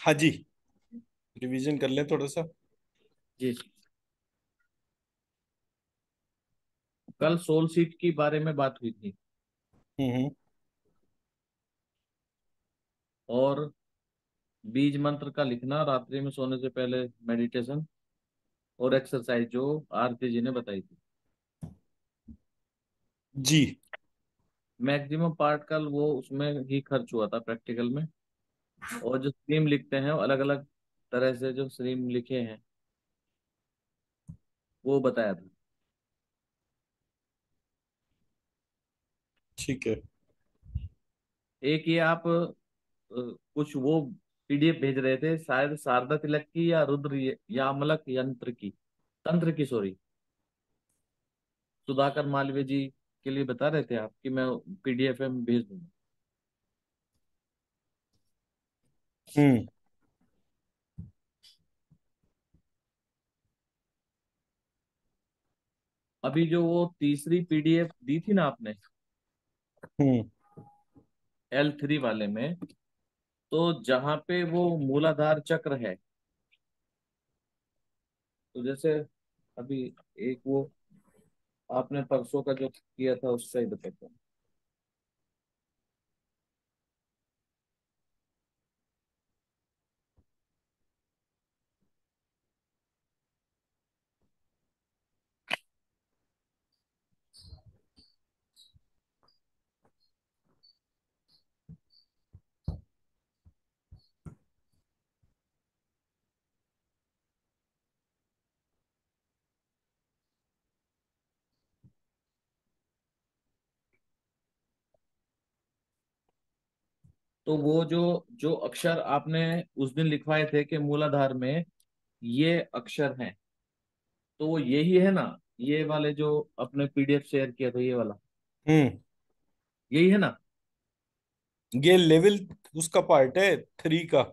हाँ जी रिवीजन कर लें थोड़ा सा जी कल सोल सीट के बारे में बात हुई थी हम्म, हम्म और बीज मंत्र का लिखना रात्रि में सोने से पहले मेडिटेशन और एक्सरसाइज जो आरती जी ने बताई थी जी मैक्सिमम पार्ट का वो उसमें ही खर्च हुआ था प्रैक्टिकल में और जो स्ट्रीम लिखते हैं अलग अलग तरह से जो स्ट्रीम लिखे हैं वो बताया था ठीक है एक ये आप कुछ वो पीडीएफ भेज रहे थे शायद शारदा तिलक की या रुद्र यामलक यंत्र की तंत्र की सॉरी सुधाकर मालवीय जी के लिए बता रहे थे आप कि मैं पीडीएफ में भेज दूंगा हम्म। अभी जो वो तीसरी पीडीएफ दी थी ना आपने हम्म। एल थ्री वाले में तो जहां पे वो मूलाधार चक्र है तो जैसे अभी एक वो आपने परसों का जो किया था उससे ही बताते हैं तो वो जो जो अक्षर आपने उस दिन लिखवाए थे कि मूलाधार में ये अक्षर हैं तो वो यही है ना ये वाले जो अपने पीडीएफ शेयर किया था ये वाला हम्म यही है ना ये लेवल उसका पार्ट है थ्री का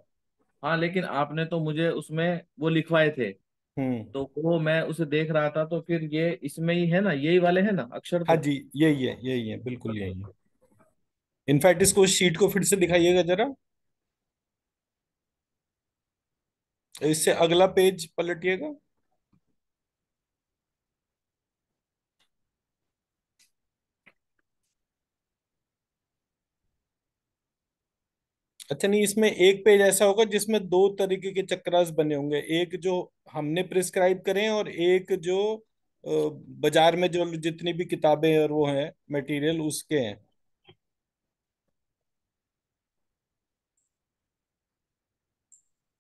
हाँ लेकिन आपने तो मुझे उसमें वो लिखवाए थे हम्म। तो वो मैं उसे देख रहा था तो फिर ये इसमें ही है ना यही वाले है ना अक्षर हाँ तो? जी यही है यही है बिल्कुल यही है इनफैक्ट इसको शीट को फिर से दिखाइएगा जरा इससे अगला पेज पलटिएगा अच्छा नहीं इसमें एक पेज ऐसा होगा जिसमें दो तरीके के चक्रास बने होंगे एक जो हमने प्रिस्क्राइब करें और एक जो बाजार में जो जितनी भी किताबें और वो हैं मटेरियल उसके हैं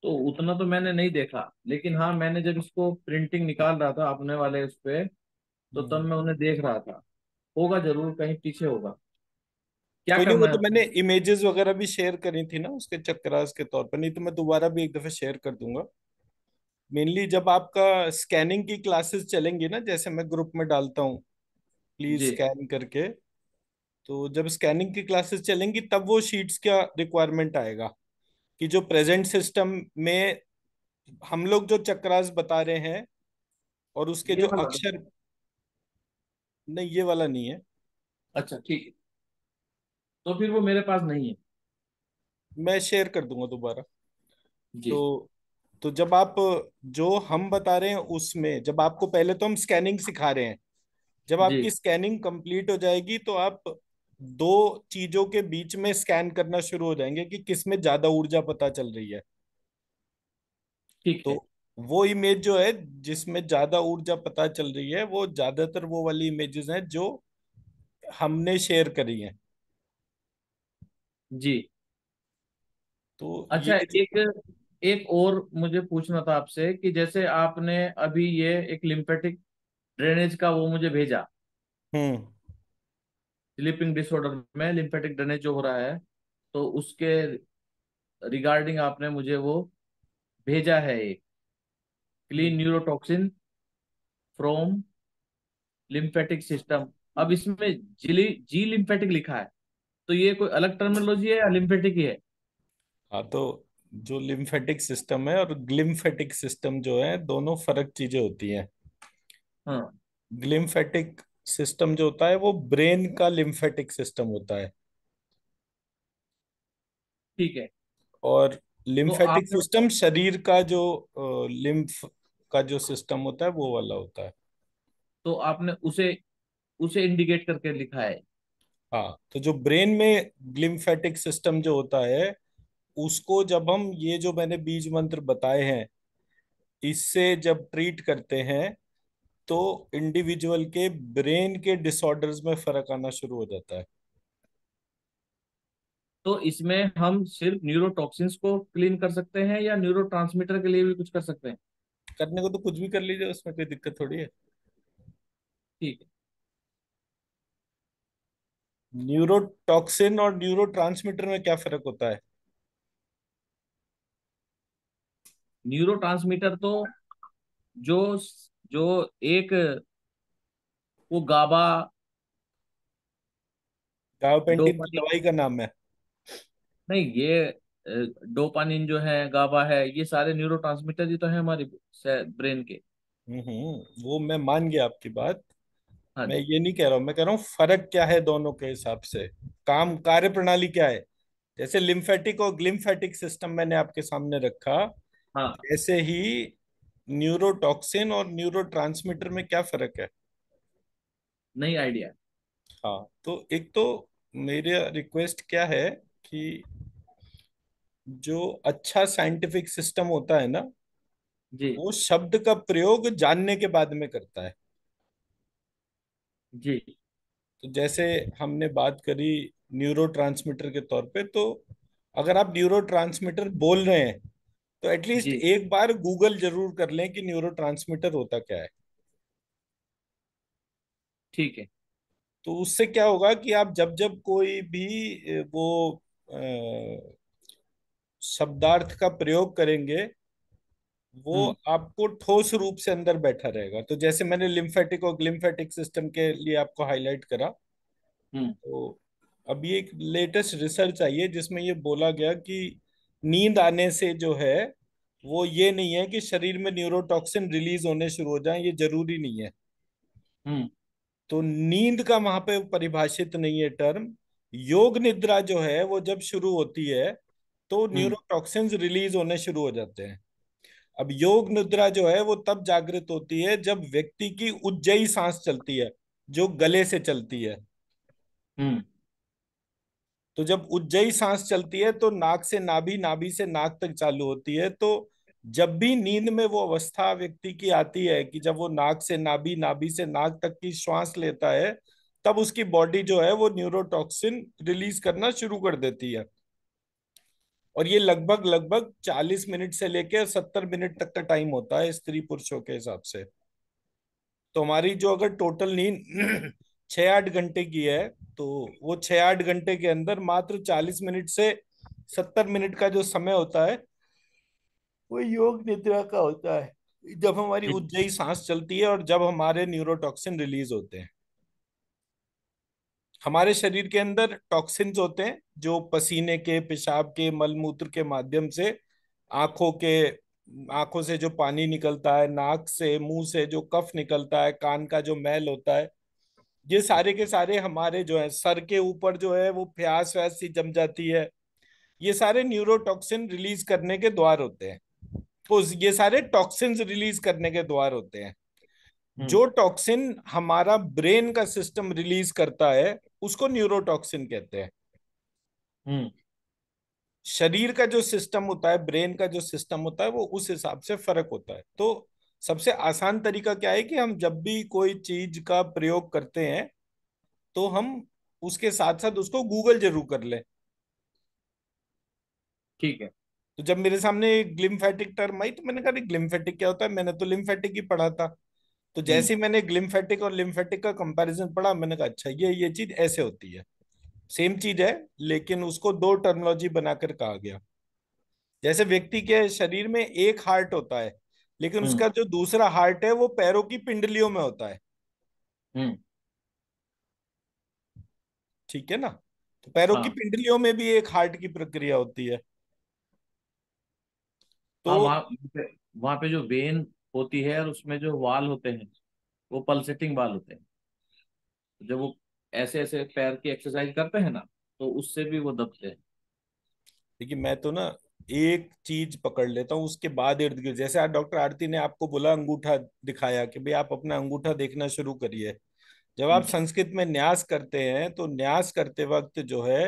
तो उतना तो मैंने नहीं देखा लेकिन हाँ मैंने जब इसको प्रिंटिंग निकाल रहा था अपने वाले उस पे तो तब हम्म। मैं उन्हें देख रहा था होगा जरूर कहीं पीछे होगा क्या करना वो तो मैंने इमेजेस वगैरह भी शेयर करी थी ना उसके चक्रास के तौर पर नहीं तो मैं दोबारा भी एक दफे शेयर कर दूंगा मेनली जब आपका स्कैनिंग की क्लासेस चलेंगी ना जैसे मैं ग्रुप में डालता हूँ प्लीज स्कैन करके तो जब स्कैनिंग की क्लासेस चलेंगी तब वो शीट्स का रिक्वायरमेंट आएगा कि जो प्रेजेंट सिस्टम में हम लोग जो चक्रास बता रहे हैं और उसके जो अक्षर नहीं ये वाला नहीं है अच्छा ठीक है तो फिर वो मेरे पास नहीं है मैं शेयर कर दूंगा दोबारा तो तो जब आप जो हम बता रहे हैं उसमें जब आपको पहले तो हम स्कैनिंग सिखा रहे हैं जब आपकी स्कैनिंग कंप्लीट हो जाएगी तो आप दो चीजों के बीच में स्कैन करना शुरू हो जाएंगे कि किस में ज्यादा ऊर्जा पता चल रही है ठीक तो वो इमेज जो है जिसमें ज्यादा ऊर्जा पता चल रही है वो ज्यादातर वो वाली इमेजेस हैं जो हमने शेयर करी हैं जी तो अच्छा एक एक और मुझे पूछना था आपसे कि जैसे आपने अभी ये एक लिम्फेटिक ड्रेनेज का वो मुझे भेजा हम्म स्लीपिंग डिसऑर्डर में लिम्फेटिक ड्रेनेज जो हो रहा है तो उसके रिगार्डिंग आपने मुझे वो भेजा है एक clean neurotoxin from lymphatic system अब इसमें जिली जी लिम्फेटिक लिखा है तो ये कोई अलग टर्मिनोलॉजी है या लिम्फेटिक ही है हाँ तो जो लिम्फेटिक सिस्टम है और ग्लिम्फेटिक सिस्टम जो है दोनों फर्क चीजें होती हैं हाँ ग्लिम्फेटिक सिस्टम जो होता है वो ब्रेन का लिम्फेटिक सिस्टम होता है ठीक है और तो लिम्फेटिक तो सिस्टम शरीर का जो लिम्फ का जो सिस्टम होता है वो वाला होता है तो आपने उसे उसे इंडिकेट करके लिखा है हाँ तो जो ब्रेन में लिम्फेटिक सिस्टम जो होता है उसको जब हम ये जो मैंने बीज मंत्र बताए हैं इससे जब ट्रीट करते हैं तो इंडिविजुअल के ब्रेन के डिसऑर्डर्स में फर्क आना शुरू हो जाता है तो इसमें हम सिर्फ न्यूरोटॉक्सिन्स को क्लीन कर सकते हैं या न्यूरोट्रांसमीटर के लिए भी कुछ कर सकते हैं करने को तो कुछ भी कर लीजिए उसमें कोई दिक्कत थोड़ी है ठीक है न्यूरोटॉक्सिन और न्यूरोट्रांसमीटर में क्या फर्क होता है न्यूरोट्रांसमीटर तो जो जो एक वो गाबा दवाई का नाम है नहीं ये डोपानिन जो है गाबा है ये सारे ट्रांसमीटर ही तो है हमारे ब्रेन के हम्म, हम्म वो मैं मान गया आपकी बात हाँ मैं ये नहीं कह रहा हूँ मैं कह रहा हूँ फर्क क्या है दोनों के हिसाब से काम कार्य प्रणाली क्या है जैसे लिम्फेटिक और ग्लिम्फेटिक सिस्टम मैंने आपके सामने रखा हाँ ऐसे ही न्यूरोटॉक्सिन और न्यूरोट्रांसमीटर में क्या फर्क है नहीं आइडिया हाँ तो एक तो मेरा रिक्वेस्ट क्या है कि जो अच्छा साइंटिफिक सिस्टम होता है ना जी वो शब्द का प्रयोग जानने के बाद में करता है जी तो जैसे हमने बात करी न्यूरोट्रांसमीटर के तौर पे तो अगर आप न्यूरोट्रांसमीटर बोल रहे हैं तो एटलीस्ट एक बार गूगल जरूर कर लें कि न्यूरो होता क्या है ठीक है तो उससे क्या होगा कि आप जब जब कोई भी वो शब्दार्थ का प्रयोग करेंगे वो हम्म। आपको ठोस रूप से अंदर बैठा रहेगा तो जैसे मैंने लिम्फेटिक और ग्लिम्फेटिक सिस्टम के लिए आपको हाईलाइट करा हम्म। तो अभी एक लेटेस्ट रिसर्च आई है जिसमें ये बोला गया कि नींद आने से जो है वो ये नहीं है कि शरीर में न्यूरोटॉक्सिन रिलीज होने शुरू हो जाए ये जरूरी नहीं है हम्म। तो नींद का वहां पे परिभाषित नहीं है टर्म योग निद्रा जो है वो जब शुरू होती है तो न्यूरोटॉक्सिन हम्म। रिलीज होने शुरू हो जाते हैं अब योग निद्रा जो है वो तब जागृत होती है जब व्यक्ति की उज्जयी सांस चलती है जो गले से चलती है हम्म। तो जब उज्जयी सांस चलती है तो नाक से नाभि नाभि से नाक तक चालू होती है तो जब भी नींद में वो अवस्था व्यक्ति की आती है कि जब वो नाक से नाभि नाभि से नाक तक की श्वास लेता है तब उसकी बॉडी जो है वो न्यूरोटॉक्सिन रिलीज करना शुरू कर देती है और ये लगभग लगभग 40 मिनट से लेकर 70 मिनट तक का टाइम होता है स्त्री पुरुषों के हिसाब से तो हमारी जो अगर टोटल नींद छह आठ घंटे की है तो वो छह आठ घंटे के अंदर मात्र चालीस मिनट से सत्तर मिनट का जो समय होता है वो योग निद्रा का होता है जब हमारी उज्जयी सांस चलती है और जब हमारे न्यूरोटॉक्सिन रिलीज होते हैं हमारे शरीर के अंदर टॉक्सिन होते हैं जो पसीने के पेशाब के मलमूत्र के माध्यम से आंखों के आंखों से जो पानी निकलता है नाक से मुंह से जो कफ निकलता है कान का जो मैल होता है ये सारे के सारे हमारे जो है सर के ऊपर जो है वो प्यास व्यास सी जम जाती है ये सारे न्यूरोटॉक्सिन रिलीज करने के द्वार होते हैं तो ये सारे टॉक्सिन रिलीज करने के द्वार होते हैं हम्म। जो टॉक्सिन हमारा ब्रेन का सिस्टम रिलीज करता है उसको न्यूरोटॉक्सिन कहते हैं हम्म। शरीर का जो सिस्टम होता है ब्रेन का जो सिस्टम होता है वो उस हिसाब से फर्क होता है तो सबसे आसान तरीका क्या है कि हम जब भी कोई चीज का प्रयोग करते हैं तो हम उसके साथ साथ उसको गूगल जरूर कर ले ठीक है तो जब मेरे सामने ग्लिम्फेटिक टर्म आई तो मैंने कहा ग्लिम्फेटिक क्या होता है मैंने तो लिम्फेटिक ही पढ़ा था तो हम्म। जैसे ही मैंने ग्लिम्फेटिक और लिम्फेटिक का कंपैरिजन पढ़ा मैंने कहा अच्छा ये ये चीज ऐसे होती है सेम चीज है लेकिन उसको दो टर्मोलॉजी बनाकर कहा गया जैसे व्यक्ति के शरीर में एक हार्ट होता है लेकिन हम्म। उसका जो दूसरा हार्ट है वो पैरों की पिंडलियों में होता है हम्म। ठीक है ना तो पैरों हाँ। की पिंडलियों में भी एक हार्ट की प्रक्रिया होती है तो वहां वहां पे, पे जो वेन होती है और उसमें जो वाल होते हैं वो पल्सेटिंग वाल होते हैं जब वो ऐसे ऐसे पैर की एक्सरसाइज करते हैं ना तो उससे भी वो दबते हैं देखिए मैं तो ना एक चीज पकड़ लेता हूँ उसके बाद इर्द गिर्द जैसे आज डॉक्टर आरती ने आपको बोला अंगूठा दिखाया कि भाई आप अपना अंगूठा देखना शुरू करिए जब आप हम्म। संस्कृत में न्यास करते हैं तो न्यास करते वक्त जो है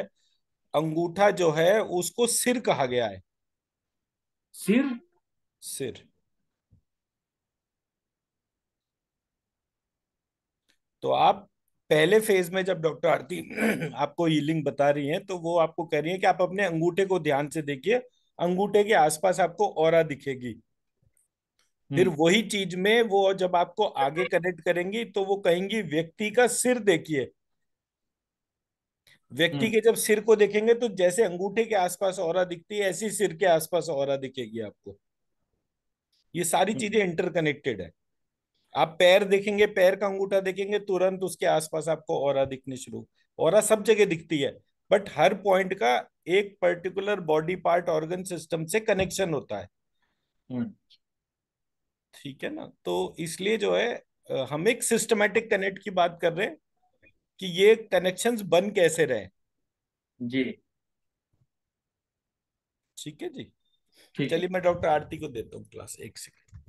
अंगूठा जो है उसको सिर कहा गया है सिर सिर तो आप पहले फेज में जब डॉक्टर आरती आपको हीलिंग बता रही हैं तो वो आपको कह रही है कि आप अपने अंगूठे को ध्यान से देखिए अंगूठे के आसपास आपको और दिखेगी फिर हम्म। वही चीज में वो जब आपको आगे कनेक्ट करेंगी तो वो कहेंगी व्यक्ति का सिर देखिए व्यक्ति हम्म। के जब सिर को देखेंगे तो जैसे अंगूठे के आसपास और दिखती है ऐसी सिर के आसपास और दिखेगी आपको ये सारी हम्म। चीजें इंटरकनेक्टेड है आप पैर देखेंगे पैर का अंगूठा देखेंगे तुरंत उसके आसपास आपको और दिखनी शुरू और सब जगह दिखती है बट हर पॉइंट का एक particular body part organ system से कनेक्शन होता है हम्म। ठीक है ना तो इसलिए जो है हम एक सिस्टमेटिक कनेक्ट की बात कर रहे हैं कि ये कनेक्शंस बन कैसे रहे जी ठीक है जी चलिए मैं डॉक्टर आरती को देता हूँ क्लास एक सेकेंड